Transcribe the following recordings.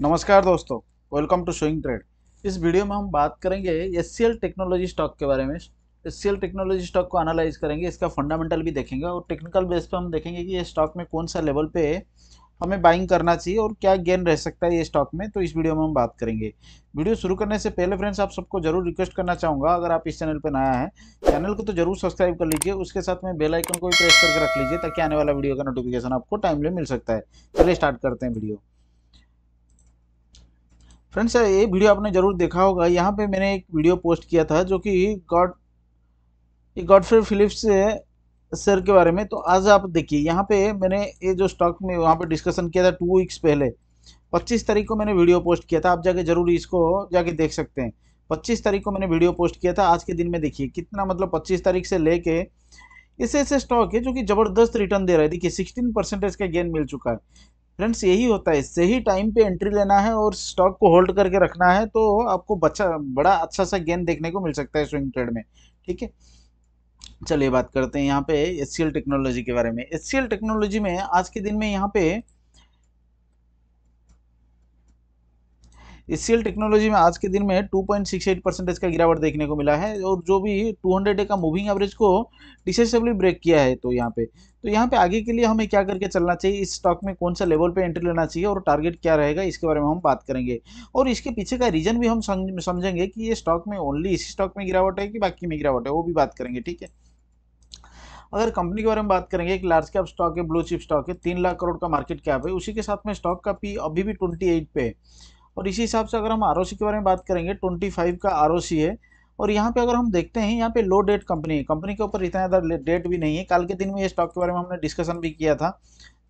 नमस्कार दोस्तों welcome to showing trade इस वीडियो में हम बात करेंगे एस सी टेक्नोलॉजी स्टॉक के बारे में एस सी टेक्नोलॉजी स्टॉक को एनालाइज करेंगे इसका फंडामेंटल भी देखेंगे और टेक्निकल बेस पे हम देखेंगे कि ये स्टॉक में कौन सा लेवल पे हमें बाइंग करना चाहिए और क्या गेन रह सकता है ये स्टॉक में तो इस वीडियो में हम बात करेंगे वीडियो शुरू करने से पहले फ्रेंड्स आप सबको जरूर रिक्वेस्ट करना चाहूँगा अगर आप इस चैनल पर नया है चैनल को तो जरूर सब्सक्राइब कर लीजिए उसके साथ में बेल आइकन को भी प्रेस करके रख लीजिए ताकि आने वाला वीडियो का नोटिफिकेशन आपको टाइमली मिल सकता है चलिए स्टार्ट करते हैं वीडियो फ्रेंड्स ये वीडियो आपने ज़रूर देखा होगा यहाँ पे मैंने एक वीडियो पोस्ट किया था जो कि गॉड गॉडफ्रे फिलिप्स सर के बारे में तो आज आप देखिए यहाँ पे मैंने ये जो स्टॉक में वहाँ पे डिस्कशन किया था टू वीक्स पहले 25 तारीख को मैंने वीडियो पोस्ट किया था आप जाके जरूर इसको जाके देख सकते हैं पच्चीस तारीख को मैंने वीडियो पोस्ट किया था आज के दिन में देखिए कितना मतलब पच्चीस तारीख से लेके ऐसे ऐसे स्टॉक है जो कि ज़बरदस्त रिटर्न दे रहा है देखिए 16 परसेंटेज का गेन मिल चुका है फ्रेंड्स यही होता है सही टाइम पे एंट्री लेना है और स्टॉक को होल्ड करके रखना है तो आपको बच्चा बड़ा अच्छा सा गेन देखने को मिल सकता है स्विंग ट्रेड में ठीक है चलिए बात करते हैं यहाँ पे एस टेक्नोलॉजी के बारे में एच टेक्नोलॉजी में आज के दिन में यहाँ पे एस टेक्नोलॉजी में आज के दिन में 2.68 परसेंटेज का गिरावट देखने को मिला है और जो भी 200 डे का मूविंग एवरेज को डिसेसिवली ब्रेक किया है तो यहाँ पे तो यहाँ पे आगे के लिए हमें क्या करके चलना चाहिए इस स्टॉक में कौन सा लेवल पे एंट्री लेना चाहिए और टारगेट क्या रहेगा इसके बारे में हम बात करेंगे और इसके पीछे का रीजन भी हम समझेंगे कि ये स्टॉक में ओनली इस स्टॉक में गिरावट है कि बाकी में गिरावट है वो भी बात करेंगे ठीक है अगर कंपनी के बारे में बात करेंगे एक लार्ज कैप स्टॉक है ब्लू चिप स्टॉक है तीन लाख करोड़ का मार्केट कैप है उसी के साथ में स्टॉक का पी अभी भी ट्वेंटी एट पे है और इसी हिसाब से अगर हम आर के बारे में बात करेंगे ट्वेंटी फाइव का आर है और यहाँ पे अगर हम देखते हैं यहाँ पे लो डेट कंपनी है कंपनी के ऊपर इतना ज़्यादा डेट भी नहीं है कल के दिन में ये स्टॉक के बारे में हमने डिस्कशन भी किया था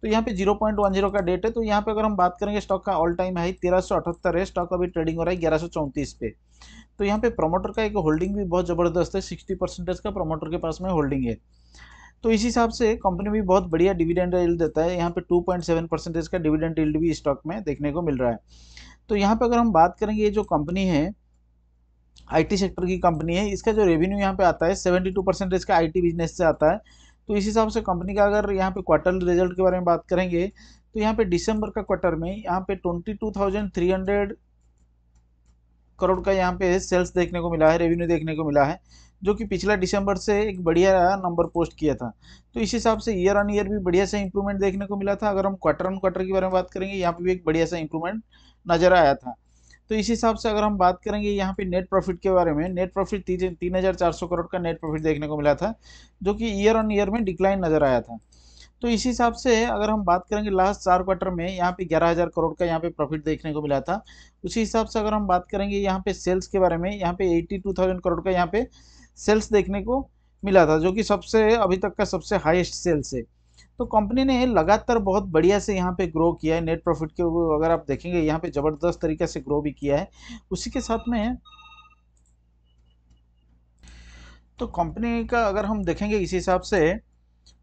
तो यहाँ पे 0.10 का डेट है तो यहाँ पे अगर हम बात करेंगे स्टॉक का ऑल टाइम हाई तेरह है स्टॉक अभी ट्रेडिंग हो रहा है ग्यारह पे तो यहाँ पे प्रमोटर का एक होल्डिंग भी बहुत ज़बरदस्त है सिक्सटी परसेंटेज का प्रमोटर के पास में होल्डिंग है तो इस हिसाब से कंपनी भी बहुत बढ़िया डिविडेंड रिल देता है यहाँ पे टू परसेंटेज का डिविडेंड रिल भी स्टॉक में देखने को मिल रहा है तो यहाँ पर अगर हम बात करेंगे ये जो कंपनी है आईटी सेक्टर की कंपनी है इसका जो रेवेन्यू यहाँ पे आता है सेवेंटी टू परसेंट इसका आई बिजनेस से आता है तो इस हिसाब से कंपनी का अगर यहाँ पे क्वार्टरली रिजल्ट के बारे में बात करेंगे तो यहाँ पे दिसंबर का क्वार्टर में यहाँ पे twenty two thousand three hundred crore का यहाँ पे सेल्स देखने को मिला है रेवेन्यू देखने को मिला है जो कि पिछला दिसंबर से एक बढ़िया नंबर पोस्ट किया था तो इस हिसाब से ईयर ऑन ईयर भी बढ़िया सा इंप्रूवमेंट देखने को मिला था अगर हम क्वार्टर ऑन क्वार्टर के बारे में बात करेंगे यहाँ पे भी एक बढ़िया सा इंप्रूवमेंट नजर आया था तो इस हिसाब से अगर हम बात करेंगे यहाँ पे नेट प्रॉफिट के बारे में नेट प्रॉफिट तीन हज़ार चार सौ करोड़ का नेट प्रॉफिट देखने को मिला था जो कि ईयर ऑन ईयर में डिक्लाइन नज़र आया था तो इस हिसाब से अगर हम बात करेंगे लास्ट चार क्वार्टर में यहाँ पे ग्यारह हज़ार करोड़ का यहाँ पे प्रॉफिट देखने को मिला था उसी हिसाब से अगर हम बात करेंगे यहाँ पे सेल्स के बारे में यहाँ पे एट्टी टू थाउजेंड करोड़ का यहाँ पे सेल्स देखने को मिला था जो कि सबसे अभी तक का सबसे हाईएस्ट सेल्स है तो कंपनी ने लगातार बहुत बढ़िया से यहाँ पे ग्रो किया है नेट प्रॉफिट के अगर आप देखेंगे यहाँ पे ज़बरदस्त तरीके से ग्रो भी किया है उसी के साथ में तो कंपनी का अगर हम देखेंगे इस हिसाब से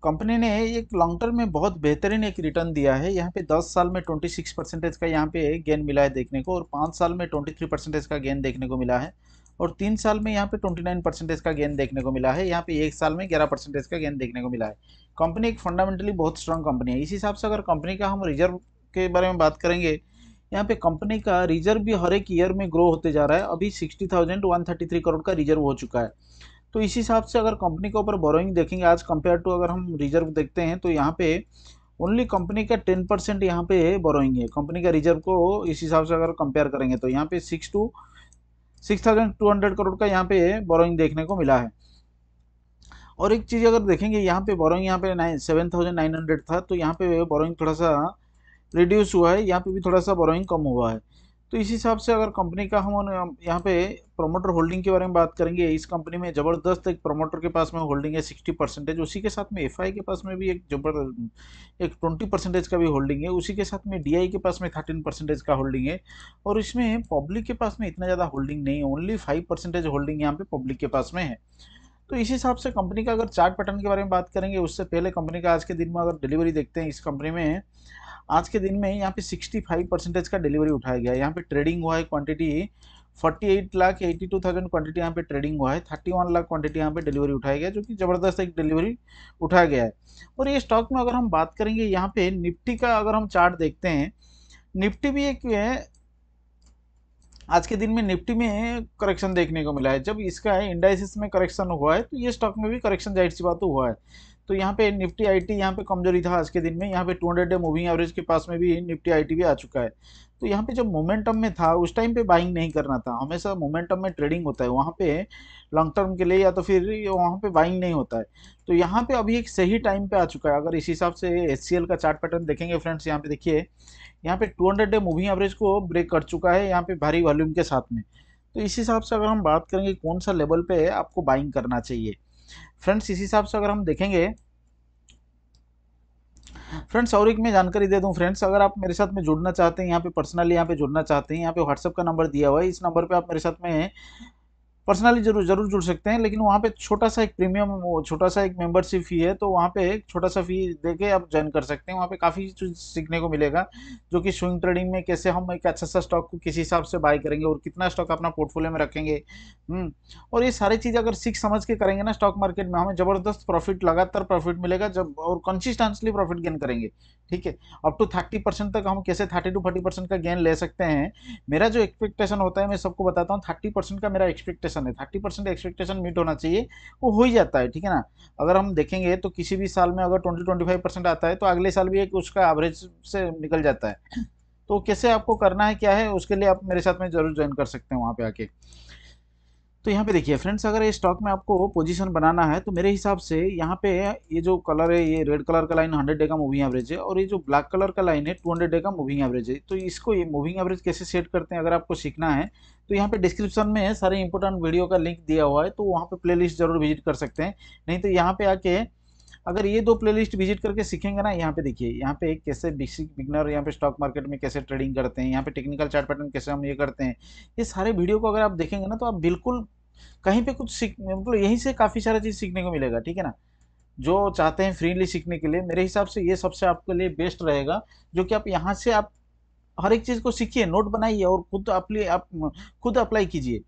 कंपनी ने एक लॉन्ग टर्म में बहुत बेहतरीन एक रिटर्न दिया है यहाँ पे 10 साल में 26 परसेंटेज का यहाँ पे गेन मिला है देखने को और 5 साल में 23 परसेंटेज का गेन देखने को मिला है और तीन साल में यहाँ पे 29 परसेंटेज का गेन देखने को मिला है यहाँ पे एक साल में 11 परसेंटेज का गेन देखने को मिला है कंपनी एक फंडामेंटली बहुत स्ट्रांग कंपनी है इस हिसाब से अगर कंपनी का हम रिजर्व के बारे में बात करेंगे यहाँ पे कंपनी का रिजर्व भी हर एक ईयर में ग्रो होते जा रहा है अभी sixty thousand one thirty three crore का रिजर्व हो चुका है तो इसी हिसाब से अगर कंपनी के ऊपर बोरोइंग देखेंगे आज कंपेयर टू अगर हम रिजर्व देखते हैं तो यहाँ पे ओनली कंपनी का टेन परसेंट यहाँ पे बोरोइंग है कंपनी का रिजर्व को इस हिसाब से अगर कंपेयर करेंगे तो यहाँ पे six two six thousand two hundred crore का यहाँ पे बोरोइंग देखने को मिला है और एक चीज़ अगर देखेंगे यहाँ पे बोरोइंग यहाँ पे nine seven thousand nine hundred था तो यहाँ पे बोरोइंग थोड़ा सा रिड्यूस हुआ है यहाँ पे भी थोड़ा सा बोरोइंग कम हुआ है तो इस हिसाब से अगर कंपनी का हम यहाँ पे प्रोमोटर होल्डिंग के बारे में बात करेंगे इस कंपनी में ज़बरदस्त एक प्रोमोटर के पास में होल्डिंग है सिक्सटी परसेंटेज उसी के साथ में एफआई के पास में भी एक जबर एक ट्वेंटी परसेंटेज का भी होल्डिंग है उसी के साथ में डीआई के पास में थर्टीन परसेंटेज का होल्डिंग है और इसमें पब्लिक के पास में इतना ज़्यादा होल्डिंग नहीं है ओनली फाइव परसेंटेज होल्डिंग यहाँ पे पब्लिक के पास में है तो इस हिसाब से कंपनी का अगर चार्ट पैटर्न के बारे में बात करेंगे उससे पहले कंपनी का आज के दिन में अगर डिलीवरी देखते हैं इस कंपनी में आज के दिन में यहाँ पे 65 परसेंटेज का डिलीवरी उठाया गया है यहाँ पे ट्रेडिंग हुआ है quantity 48 lakh eighty two thousand quantity यहाँ पे ट्रेडिंग हुआ है 31 लाख क्वांटिटी यहाँ पे डिलीवरी उठाया गया जो कि ज़बरदस्त एक डिलीवरी उठाया गया है और ये स्टॉक में अगर हम बात करेंगे यहाँ पे निफ्टी का अगर हम चार्ट देखते हैं निफ्टी भी एक आज के दिन में निफ्टी में करेक्शन देखने को मिला है जब इसका इंडाइसिस में करेक्शन हुआ है तो ये स्टॉक में भी करेक्शन जाहिर सी बात तो हुआ है तो यहाँ पे निफ्टी आईटी यहाँ पे कमजोरी था आज के दिन में यहाँ पे 200 डे मूविंग एवरेज के पास में भी निफ्टी आईटी भी आ चुका है तो यहाँ पे जब मोमेंटम में था उस टाइम पे बाइंग नहीं करना था हमेशा मोमेंटम में ट्रेडिंग होता है वहाँ पे लॉन्ग टर्म के लिए या तो फिर वहाँ पे बाइंग नहीं होता है तो यहाँ पे अभी एक सही टाइम पे आ चुका है अगर इस हिसाब से एच का चार्ट पैटर्न देखेंगे फ्रेंड्स यहाँ पे देखिए यहाँ पे टू डे मूविंग एवरेज को ब्रेक कर चुका है यहाँ पे भारी वॉल्यूम के साथ में तो इस हिसाब से अगर हम बात करेंगे कौन सा लेवल पे आपको बाइंग करना चाहिए फ्रेंड्स इस हिसाब से अगर हम देखेंगे फ्रेंड्स और एक मैं जानकारी दे दूं फ्रेंड्स अगर आप मेरे साथ में जुड़ना चाहते हैं यहाँ पे पर्सनली यहाँ पे जुड़ना चाहते हैं यहाँ पे व्हाट्सअप का नंबर दिया हुआ है इस नंबर पे आप मेरे साथ में पर्सनली जरूर जरूर जुड़ सकते हैं लेकिन वहाँ पे छोटा सा एक प्रीमियम छोटा सा एक मेंबरशिप फी है तो वहाँ पे एक छोटा सा फी दे के आप ज्वाइन कर सकते हैं वहाँ पे काफ़ी चीज़ सीखने को मिलेगा जो कि स्विंग ट्रेडिंग में कैसे हम एक अच्छा सा स्टॉक को किस हिसाब से बाय करेंगे और कितना स्टॉक अपना पोर्टफोलियो में रखेंगे हम्म, और ये सारी चीज़ अगर सीख समझ के करेंगे ना स्टॉक मार्केट में हमें ज़बरदस्त प्रॉफिट लगातार प्रॉफिट मिलेगा जब और कंसिस्टेंसली प्रॉफिट गेन करेंगे ठीक है अप टू थर्टी परसेंट तक हम कैसे थर्टी टू फोर्टी परसेंट का गेन ले सकते हैं मेरा जो एक्सपेक्टेशन होता है मैं सबको बताता हूँ थर्टी परसेंट का मेरा एक्सपेक्टेशन है थर्टी परसेंट एक्सपेक्टेशन मीट होना चाहिए वो हो ही जाता है ठीक है ना अगर हम देखेंगे तो किसी भी साल में अगर ट्वेंटी ट्वेंटी परसेंट आता है तो अगले साल भी एक उसका एवरेज से निकल जाता है तो कैसे आपको करना है क्या है उसके लिए आप मेरे साथ में जरूर ज्वाइन कर सकते हैं वहाँ पर आके तो यहाँ पे देखिए फ्रेंड्स अगर ये स्टॉक में आपको पोजीशन बनाना है तो मेरे हिसाब से यहाँ पे ये जो कलर है ये रेड कलर का लाइन 100 डे का मूविंग एवरेज है और ये जो ब्लैक कलर का लाइन है 200 डे का मूविंग एवरेज है तो इसको ये मूविंग एवरेज कैसे सेट करते हैं अगर आपको सीखना है तो यहाँ पे डिस्क्रिप्शन में सारे इंपॉर्टेंट वीडियो का लिंक दिया हुआ है तो वहाँ पर प्ले जरूर विजिट कर सकते हैं नहीं तो यहाँ पर आके अगर ये दो प्लेलिस्ट विजिट करके सीखेंगे ना यहाँ पे देखिए यहाँ पे एक कैसे बेसिक बिगनर यहाँ पे स्टॉक मार्केट में कैसे ट्रेडिंग करते हैं यहाँ पे टेक्निकल चार्ट पैटर्न कैसे हम ये करते हैं ये सारे वीडियो को अगर आप देखेंगे ना तो आप बिल्कुल कहीं पे कुछ सीख मतलब यहीं से काफ़ी सारा चीज़ सीखने को मिलेगा ठीक है ना जो चाहते हैं फ्रीली सीखने के लिए मेरे हिसाब से ये सबसे आपके लिए बेस्ट रहेगा जो कि आप यहाँ से आप हर एक चीज़ को सीखिए नोट बनाइए और खुद अपली आप खुद अप्लाई कीजिए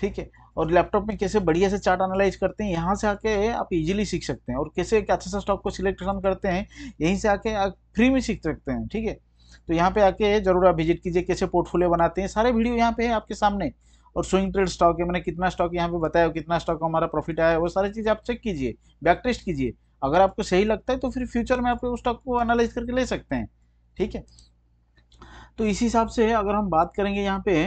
ठीक है और लैपटॉप में कैसे बढ़िया से चार्ट एनालाइज करते हैं यहाँ से आके आप इजीली सीख सकते हैं और कैसे एक अच्छा सा स्टॉक को सिलेक्टन करते हैं यहीं से आके आप फ्री में सीख सकते हैं ठीक है तो यहाँ पे आके जरूर आप विजिट कीजिए कैसे पोर्टफोलियो बनाते हैं सारे वीडियो यहाँ पे है आपके सामने और स्विंग ट्रेड स्टॉक है मैंने कितना स्टॉक यहाँ पे बताया कितना स्टॉक हमारा प्रॉफिट आया वो सारी चीज़ आप चेक कीजिए बैक टेस्ट कीजिए अगर आपको सही लगता है तो फिर फ्यूचर में आप उस स्टॉक को एनालाइज करके ले सकते हैं ठीक है तो इसी हिसाब से अगर हम बात करेंगे यहाँ पे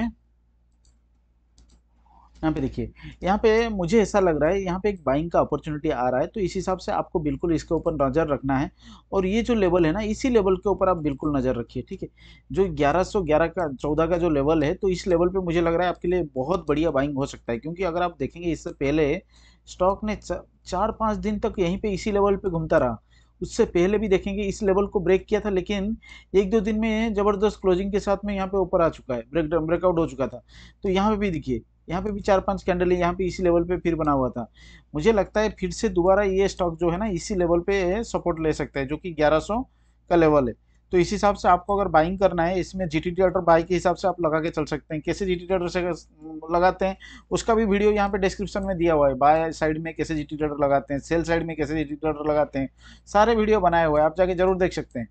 यहाँ पे देखिए यहाँ पे मुझे ऐसा लग रहा है यहाँ पे एक बाइंग का अपॉर्चुनिटी आ रहा है तो इस हिसाब से आपको बिल्कुल इसके ऊपर नज़र रखना है और ये जो लेवल है ना इसी लेवल के ऊपर आप बिल्कुल नज़र रखिए ठीक है जो 1111 का 14 का जो लेवल है तो इस लेवल पे मुझे लग रहा है आपके लिए बहुत बढ़िया बाइंग हो सकता है क्योंकि अगर आप देखेंगे इससे पहले स्टॉक ने चार पाँच दिन तक यहीं पर इसी लेवल पर घूमता रहा उससे पहले भी देखेंगे इस लेवल को ब्रेक किया था लेकिन एक दो दिन में ज़बरदस्त क्लोजिंग के साथ में यहाँ पे ऊपर आ चुका है ब्रेक ब्रेकआउट हो चुका था तो यहाँ पे भी देखिए यहाँ पे भी चार पांच कैंडल है यहाँ पे इसी लेवल पे फिर बना हुआ था मुझे लगता है फिर से दोबारा ये स्टॉक जो है ना इसी लेवल पे सपोर्ट ले सकता है जो कि ग्यारह का लेवल है तो इस हिसाब से आपको अगर बाइंग करना है इसमें जी टी ट्रेडर बाई के हिसाब से आप लगा के चल सकते हैं कैसे जी टी ट्रेडर से लगाते हैं उसका भी वीडियो यहाँ पे डिस्क्रिप्शन में दिया हुआ है बाय साइड में कैसे जी टी ट्रेडर लगाते हैं सेल साइड में कैसे जी टी ट्रेडर लगाते हैं सारे वीडियो बनाए हुए हैं आप जाके जरूर देख सकते हैं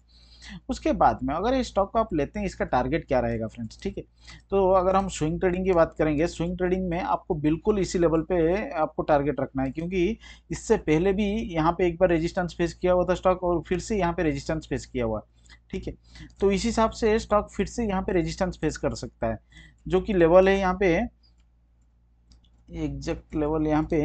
उसके बाद में अगर ये स्टॉक को आप लेते हैं इसका टारगेट क्या रहेगा फ्रेंड्स ठीक है तो अगर हम स्विंग ट्रेडिंग की बात करेंगे स्विंग ट्रेडिंग में आपको बिल्कुल इसी लेवल पे आपको टारगेट रखना है क्योंकि इससे पहले भी यहाँ पे एक बार रेजिस्टेंस फेस किया हुआ था स्टॉक और फिर से यहाँ पे रेजिस्टेंस फेस किया हुआ ठीक है तो इस हिसाब से स्टॉक फिर से यहाँ पे रेजिस्टेंस फेस कर सकता है जो कि लेवल है यहाँ पे एग्जैक्ट लेवल यहाँ पे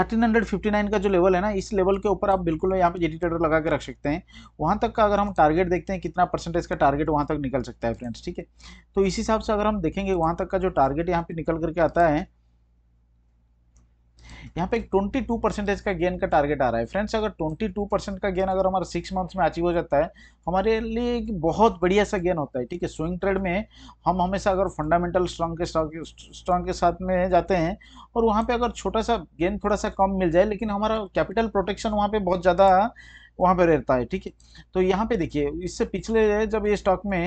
1359 का जो लेवल है ना इस लेवल के ऊपर आप बिल्कुल यहाँ पे एडिटेटर लगा के रख सकते हैं वहाँ तक का अगर हम टारगेट देखते हैं कितना परसेंटेज का टारगेट वहाँ तक निकल सकता है फ्रेंड्स ठीक है तो इस हिसाब से अगर हम देखेंगे वहाँ तक का जो टारगेट यहाँ पे निकल करके आता है यहाँ पे एक ट्वेंटी टू परसेंटेज का गेन का टारगेट आ रहा है फ्रेंड्स अगर ट्वेंटी टू परसेंट का गेन अगर हमारा सिक्स मंथ्स में अचीव हो जाता है हमारे लिए एक बहुत बढ़िया सा गेन होता है ठीक है स्विंग ट्रेड में हम हमेशा अगर फंडामेंटल स्ट्रॉन्ग के स्ट्रॉन्ग के साथ में जाते हैं और वहाँ पर अगर छोटा सा गेन थोड़ा सा कम मिल जाए लेकिन हमारा कैपिटल प्रोटेक्शन वहाँ पर बहुत ज़्यादा वहाँ पे रहता है ठीक है तो यहाँ पे देखिए इससे पिछले जब ये स्टॉक में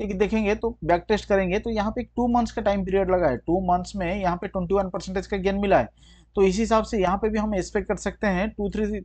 एक देखेंगे तो बैक टेस्ट करेंगे तो यहाँ पे एक टू मंथ्स का टाइम पीरियड लगा है टू मंथ्स में यहाँ पे ट्वेंटी वन परसेंटेज का गेन मिला है तो इस हिसाब से यहाँ पे भी हम एक्सपेक्ट कर सकते हैं टू थ्री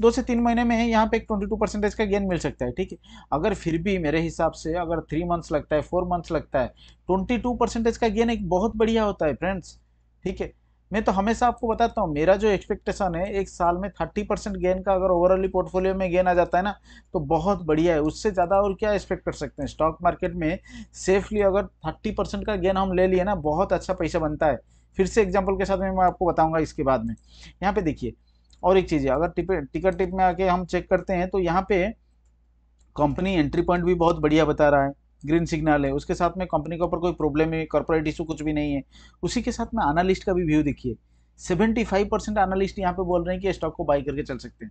दो से तीन महीने में यहाँ पे एक ट्वेंटी टू परसेंटेज का गेन मिल सकता है ठीक है अगर फिर भी मेरे हिसाब से अगर थ्री मंथ्स लगता है फोर मंथ्स लगता है ट्वेंटी टू परसेंटेज का गेन एक बहुत बढ़िया होता है फ्रेंड्स ठीक है मैं तो हमेशा आपको बताता हूँ मेरा जो एक्सपेक्टेशन है एक साल में थर्टी परसेंट गेन का अगर ओवरऑली पोर्टफोलियो में गेन आ जाता है ना तो बहुत बढ़िया है उससे ज़्यादा और क्या एक्सपेक्ट कर सकते हैं स्टॉक मार्केट में सेफली अगर थर्टी परसेंट का गेन हम ले लिए ना बहुत अच्छा पैसा बनता है फिर से एग्जाम्पल के साथ में मैं आपको बताऊंगा इसके बाद में यहाँ पे देखिए और एक चीज़ है अगर टिप टिकट टिप में आके हम चेक करते हैं तो यहाँ पे कंपनी एंट्री पॉइंट भी बहुत बढ़िया बता रहा है ग्रीन सिग्नल है उसके साथ में कंपनी के ऊपर कोई प्रॉब्लम है कॉर्पोरेट इशू कुछ भी नहीं है उसी के साथ में एनालिस्ट का भी व्यू देखिए 75 परसेंट एनालिस्ट यहाँ पे बोल रहे हैं कि स्टॉक को बाई करके चल सकते हैं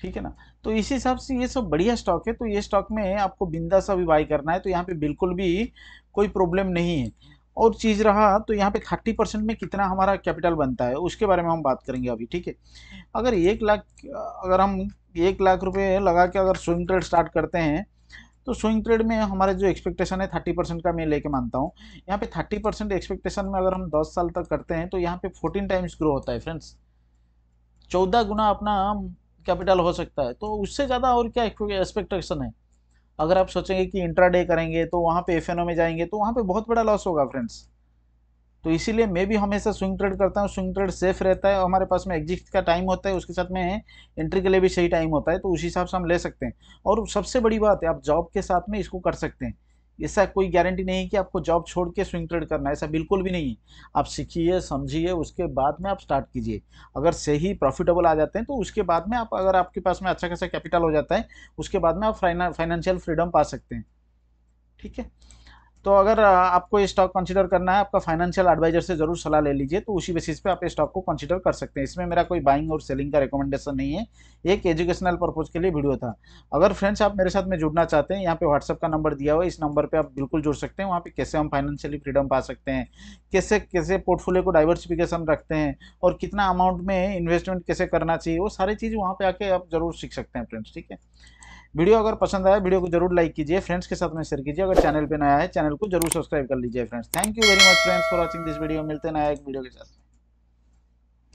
ठीक है ना तो इस हिसाब से ये सब बढ़िया स्टॉक है तो ये स्टॉक में आपको बिंदा सा भी बाई करना है तो यहाँ पे बिल्कुल भी कोई प्रॉब्लम नहीं है और चीज़ रहा तो यहाँ पे थर्टी परसेंट में कितना हमारा कैपिटल बनता है उसके बारे में हम बात करेंगे अभी ठीक है अगर एक लाख अगर हम एक लाख रुपये लगा के अगर स्विंग ट्रेड स्टार्ट करते हैं तो स्विंग ट्रेड में हमारे जो एक्सपेक्टेशन है थर्टी परसेंट का मैं लेके मानता हूँ यहाँ पे थर्टी परसेंट एक्सपेक्टेशन में अगर हम दस साल तक करते हैं तो यहाँ पे फोर्टीन टाइम्स ग्रो होता है फ्रेंड्स चौदह गुना अपना कैपिटल हो सकता है तो उससे ज़्यादा और क्या एक्सपेक्टेशन है अगर आप सोचेंगे कि इंट्राडे करेंगे तो वहाँ पे एफ में जाएंगे तो वहाँ पे बहुत बड़ा लॉस होगा फ्रेंड्स तो इसीलिए मैं भी हमेशा स्विंग ट्रेड करता हूँ स्विंग ट्रेड सेफ रहता है और हमारे पास में एग्जिट का टाइम होता है उसके साथ में एंट्री के लिए भी सही टाइम होता है तो उस हिसाब से हम ले सकते हैं और सबसे बड़ी बात है आप जॉब के साथ में इसको कर सकते हैं ऐसा कोई गारंटी नहीं है कि आपको जॉब छोड़ के स्विंग ट्रेड करना है ऐसा बिल्कुल भी नहीं है आप सीखिए समझिए उसके बाद में आप स्टार्ट कीजिए अगर सही प्रॉफिटेबल आ जाते हैं तो उसके बाद में आप अगर आपके पास में अच्छा खासा कैपिटल हो जाता है उसके बाद में आप फाइनेंशियल फ्रीडम पा सकते हैं ठीक है तो अगर आपको ये स्टॉक कंसिडर करना है आपका फाइनेंशियल एडवाइजर से जरूर सलाह ले लीजिए तो उसी बेसिस पे आप स्टॉक को कंसिडर कर सकते हैं इसमें मेरा कोई बाइंग और सेलिंग का रिकमेंडेशन नहीं है एक एजुकेशनल पर्पज के लिए वीडियो था अगर फ्रेंड्स आप मेरे साथ में जुड़ना चाहते हैं यहाँ पे व्हाट्सअप का नंबर दिया हुआ है इस नंबर पर आप बिल्कुल जुड़ सकते हैं वहाँ पर कैसे हम फाइनेंशियली फ्रीडम पा सकते हैं कैसे कैसे पोर्टफोलियो को डाइवर्सिफिकेशन रखते हैं और कितना अमाउंट में इन्वेस्टमेंट कैसे करना चाहिए वो सारी चीज़ वहाँ पर आके आप जरूर सीख सकते हैं फ्रेंड्स ठीक है वीडियो अगर पसंद आया वीडियो को जरूर लाइक कीजिए फ्रेंड्स के साथ में शेयर कीजिए अगर चैनल पर नया है चैनल को जरूर सब्सक्राइब कर लीजिए friends thank you very much friends for watching this video मिलते नया एक वीडियो के साथ